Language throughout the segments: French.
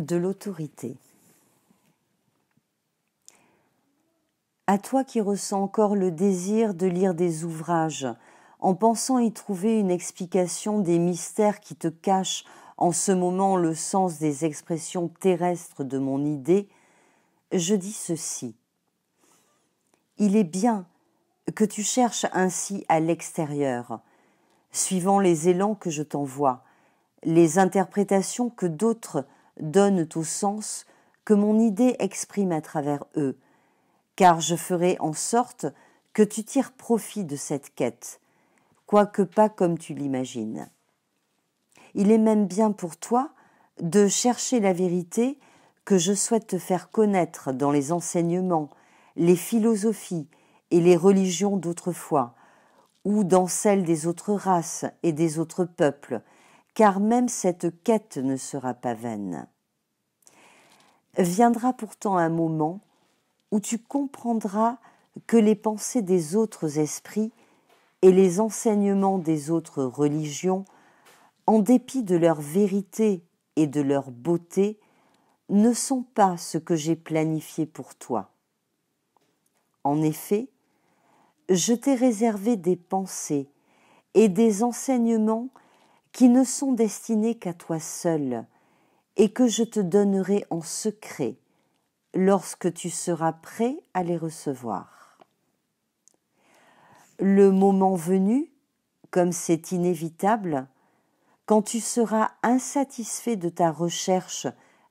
de l'autorité. À toi qui ressens encore le désir de lire des ouvrages, en pensant y trouver une explication des mystères qui te cachent en ce moment le sens des expressions terrestres de mon idée, je dis ceci. Il est bien que tu cherches ainsi à l'extérieur, suivant les élans que je t'envoie, les interprétations que d'autres donnent au sens que mon idée exprime à travers eux, car je ferai en sorte que tu tires profit de cette quête, quoique pas comme tu l'imagines. Il est même bien pour toi de chercher la vérité que je souhaite te faire connaître dans les enseignements, les philosophies et les religions d'autrefois, ou dans celles des autres races et des autres peuples, car même cette quête ne sera pas vaine. Viendra pourtant un moment où tu comprendras que les pensées des autres esprits et les enseignements des autres religions, en dépit de leur vérité et de leur beauté, ne sont pas ce que j'ai planifié pour toi. En effet, je t'ai réservé des pensées et des enseignements qui ne sont destinés qu'à toi seul, et que je te donnerai en secret lorsque tu seras prêt à les recevoir. Le moment venu, comme c'est inévitable, quand tu seras insatisfait de ta recherche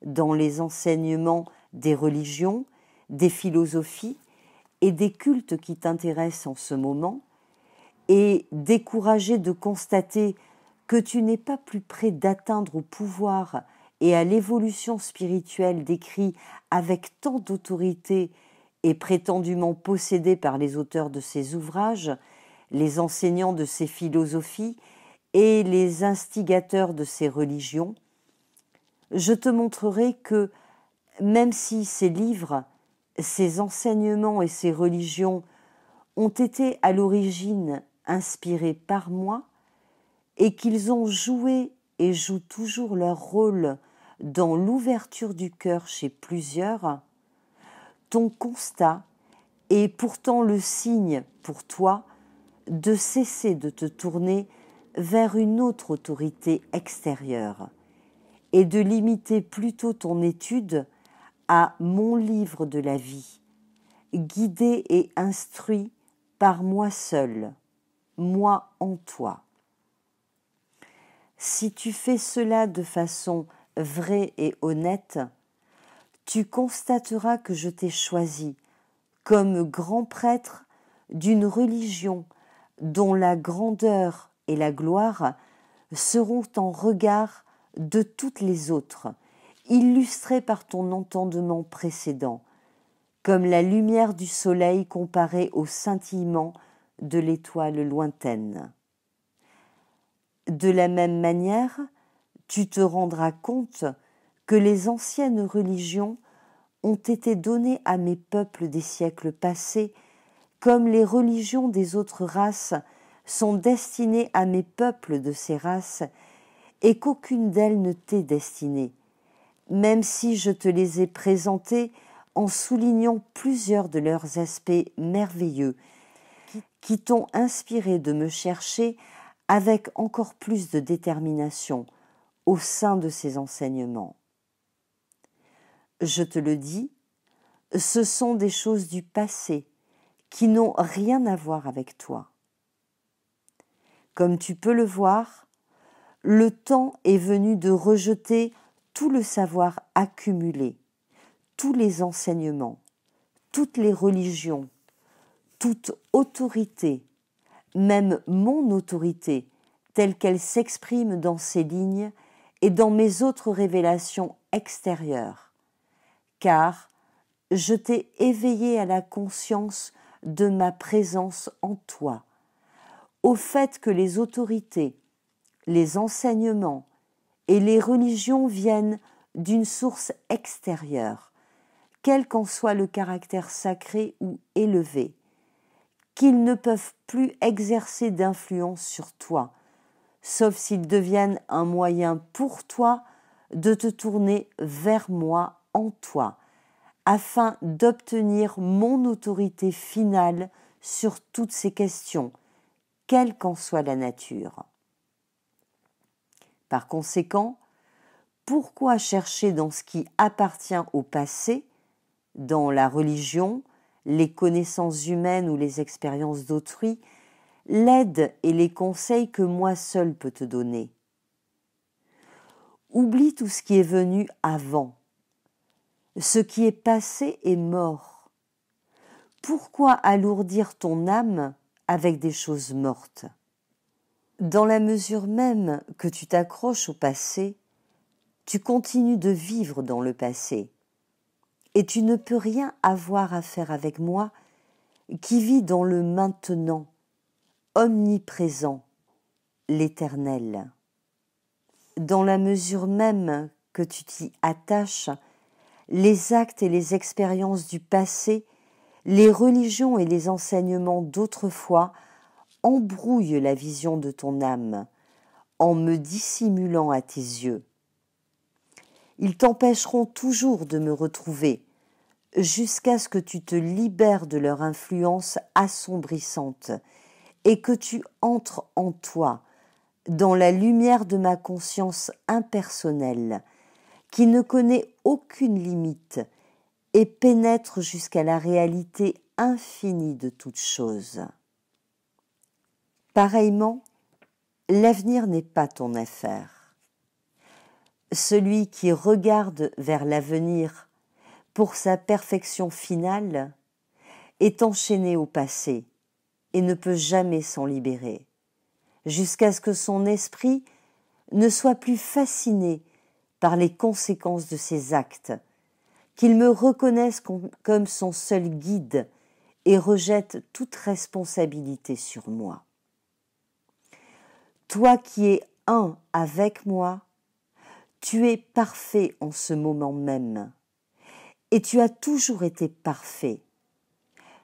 dans les enseignements des religions, des philosophies et des cultes qui t'intéressent en ce moment, et découragé de constater que tu n'es pas plus près d'atteindre au pouvoir et à l'évolution spirituelle décrit avec tant d'autorité et prétendument possédé par les auteurs de ces ouvrages, les enseignants de ces philosophies et les instigateurs de ces religions, je te montrerai que, même si ces livres, ces enseignements et ces religions ont été à l'origine inspirés par moi, et qu'ils ont joué et jouent toujours leur rôle dans l'ouverture du cœur chez plusieurs, ton constat est pourtant le signe pour toi de cesser de te tourner vers une autre autorité extérieure et de limiter plutôt ton étude à mon livre de la vie, guidé et instruit par moi seul, moi en toi. Si tu fais cela de façon vraie et honnête, tu constateras que je t'ai choisi comme grand prêtre d'une religion dont la grandeur et la gloire seront en regard de toutes les autres, illustrées par ton entendement précédent, comme la lumière du soleil comparée au scintillement de l'étoile lointaine. De la même manière, tu te rendras compte que les anciennes religions ont été données à mes peuples des siècles passés, comme les religions des autres races sont destinées à mes peuples de ces races, et qu'aucune d'elles ne t'est destinée, même si je te les ai présentées en soulignant plusieurs de leurs aspects merveilleux, qui t'ont inspiré de me chercher avec encore plus de détermination au sein de ces enseignements. Je te le dis, ce sont des choses du passé qui n'ont rien à voir avec toi. Comme tu peux le voir, le temps est venu de rejeter tout le savoir accumulé, tous les enseignements, toutes les religions, toute autorité même mon autorité, telle qu'elle s'exprime dans ces lignes et dans mes autres révélations extérieures. Car je t'ai éveillé à la conscience de ma présence en toi, au fait que les autorités, les enseignements et les religions viennent d'une source extérieure, quel qu'en soit le caractère sacré ou élevé, qu'ils ne peuvent plus exercer d'influence sur toi, sauf s'ils deviennent un moyen pour toi de te tourner vers moi en toi, afin d'obtenir mon autorité finale sur toutes ces questions, quelle qu'en soit la nature. Par conséquent, pourquoi chercher dans ce qui appartient au passé, dans la religion, les connaissances humaines ou les expériences d'autrui, l'aide et les conseils que moi seul peux te donner. Oublie tout ce qui est venu avant. Ce qui est passé est mort. Pourquoi alourdir ton âme avec des choses mortes Dans la mesure même que tu t'accroches au passé, tu continues de vivre dans le passé et tu ne peux rien avoir à faire avec moi qui vis dans le maintenant, omniprésent, l'éternel. Dans la mesure même que tu t'y attaches, les actes et les expériences du passé, les religions et les enseignements d'autrefois embrouillent la vision de ton âme en me dissimulant à tes yeux. Ils t'empêcheront toujours de me retrouver, jusqu'à ce que tu te libères de leur influence assombrissante, et que tu entres en toi, dans la lumière de ma conscience impersonnelle, qui ne connaît aucune limite, et pénètre jusqu'à la réalité infinie de toutes choses. Pareillement, l'avenir n'est pas ton affaire celui qui regarde vers l'avenir pour sa perfection finale est enchaîné au passé et ne peut jamais s'en libérer, jusqu'à ce que son esprit ne soit plus fasciné par les conséquences de ses actes, qu'il me reconnaisse comme son seul guide et rejette toute responsabilité sur moi. Toi qui es un avec moi, tu es parfait en ce moment même. Et tu as toujours été parfait.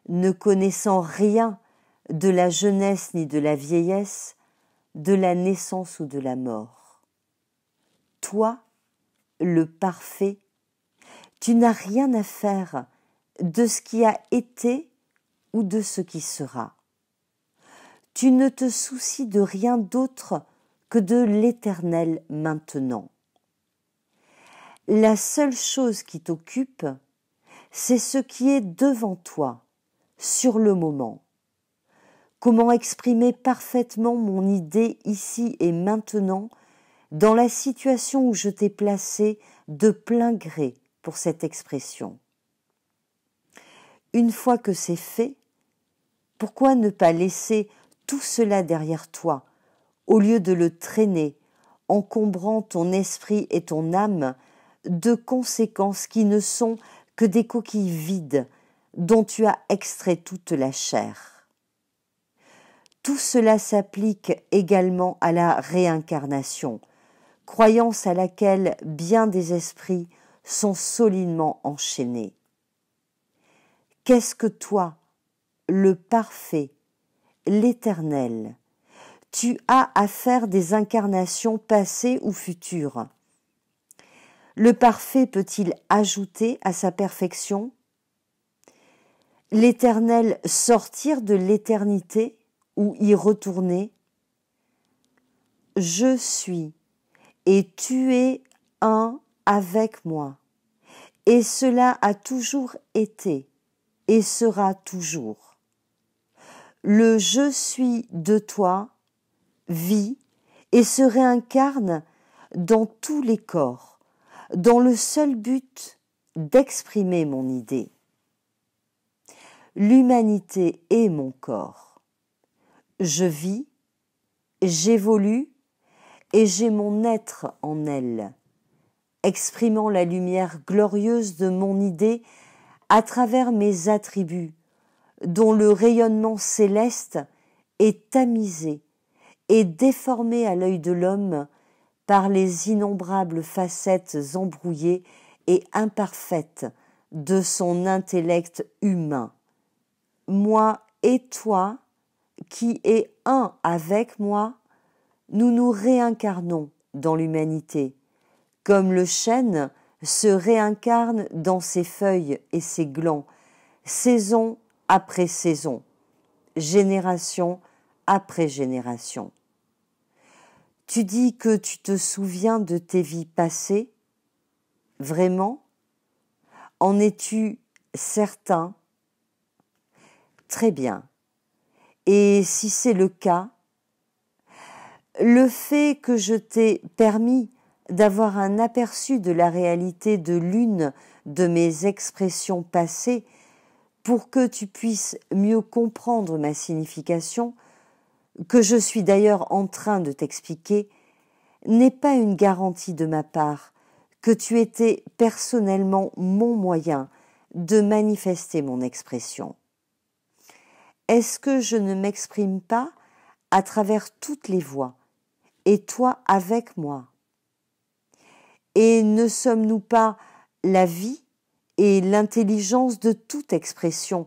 Ne connaissant rien de la jeunesse ni de la vieillesse, de la naissance ou de la mort. Toi, le parfait, tu n'as rien à faire de ce qui a été ou de ce qui sera. Tu ne te soucies de rien d'autre que de l'éternel maintenant. La seule chose qui t'occupe, c'est ce qui est devant toi, sur le moment. Comment exprimer parfaitement mon idée ici et maintenant dans la situation où je t'ai placé de plein gré pour cette expression. Une fois que c'est fait, pourquoi ne pas laisser tout cela derrière toi au lieu de le traîner, encombrant ton esprit et ton âme de conséquences qui ne sont que des coquilles vides dont tu as extrait toute la chair. Tout cela s'applique également à la réincarnation, croyance à laquelle bien des esprits sont solidement enchaînés. Qu'est-ce que toi, le parfait, l'éternel, tu as à faire des incarnations passées ou futures le parfait peut-il ajouter à sa perfection L'éternel sortir de l'éternité ou y retourner Je suis, et tu es un avec moi, et cela a toujours été, et sera toujours. Le je suis de toi vit et se réincarne dans tous les corps dans le seul but d'exprimer mon idée. L'humanité est mon corps. Je vis, j'évolue et j'ai mon être en elle, exprimant la lumière glorieuse de mon idée à travers mes attributs, dont le rayonnement céleste est tamisé et déformé à l'œil de l'homme par les innombrables facettes embrouillées et imparfaites de son intellect humain. Moi et toi, qui es un avec moi, nous nous réincarnons dans l'humanité, comme le chêne se réincarne dans ses feuilles et ses glands, saison après saison, génération après génération. Tu dis que tu te souviens de tes vies passées Vraiment En es-tu certain Très bien. Et si c'est le cas, le fait que je t'ai permis d'avoir un aperçu de la réalité de l'une de mes expressions passées pour que tu puisses mieux comprendre ma signification que je suis d'ailleurs en train de t'expliquer, n'est pas une garantie de ma part que tu étais personnellement mon moyen de manifester mon expression. Est-ce que je ne m'exprime pas à travers toutes les voies, et toi avec moi Et ne sommes-nous pas la vie et l'intelligence de toute expression,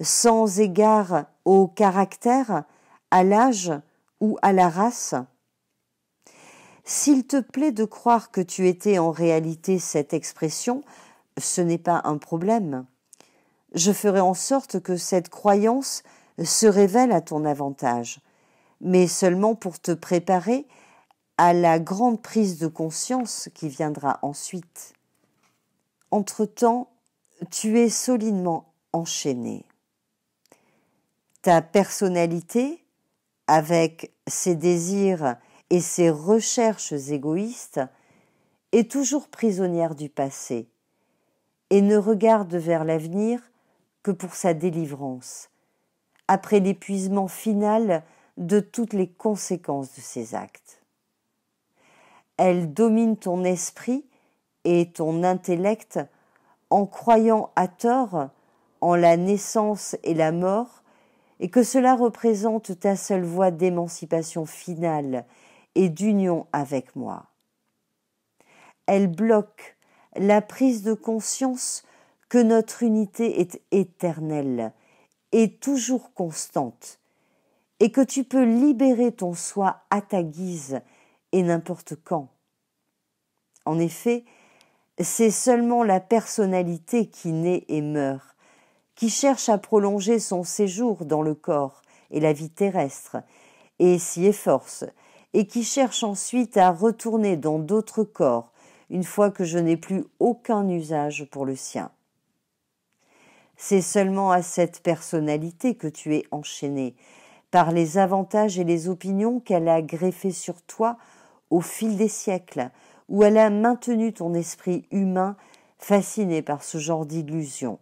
sans égard au caractère, à l'âge ou à la race S'il te plaît de croire que tu étais en réalité cette expression, ce n'est pas un problème. Je ferai en sorte que cette croyance se révèle à ton avantage, mais seulement pour te préparer à la grande prise de conscience qui viendra ensuite. Entre-temps, tu es solidement enchaîné. Ta personnalité, avec ses désirs et ses recherches égoïstes, est toujours prisonnière du passé et ne regarde vers l'avenir que pour sa délivrance, après l'épuisement final de toutes les conséquences de ses actes. Elle domine ton esprit et ton intellect en croyant à tort en la naissance et la mort et que cela représente ta seule voie d'émancipation finale et d'union avec moi. Elle bloque la prise de conscience que notre unité est éternelle et toujours constante, et que tu peux libérer ton soi à ta guise et n'importe quand. En effet, c'est seulement la personnalité qui naît et meurt qui cherche à prolonger son séjour dans le corps et la vie terrestre, et s'y efforce, et qui cherche ensuite à retourner dans d'autres corps, une fois que je n'ai plus aucun usage pour le sien. C'est seulement à cette personnalité que tu es enchaîné, par les avantages et les opinions qu'elle a greffées sur toi au fil des siècles, où elle a maintenu ton esprit humain fasciné par ce genre d'illusion.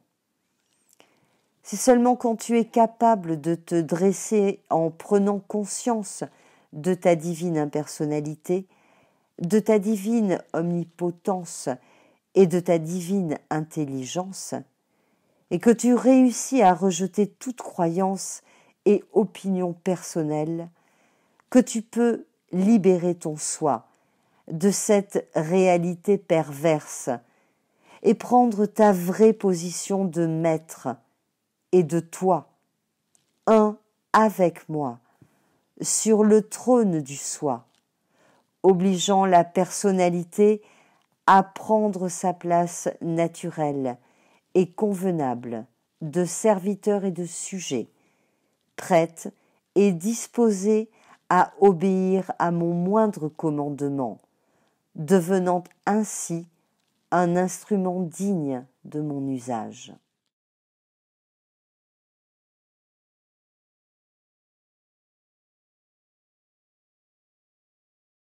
C'est seulement quand tu es capable de te dresser en prenant conscience de ta divine impersonnalité, de ta divine omnipotence et de ta divine intelligence, et que tu réussis à rejeter toute croyance et opinion personnelle, que tu peux libérer ton soi de cette réalité perverse et prendre ta vraie position de maître, et de toi, un avec moi, sur le trône du soi, obligeant la personnalité à prendre sa place naturelle et convenable de serviteur et de sujet, prête et disposée à obéir à mon moindre commandement, devenant ainsi un instrument digne de mon usage.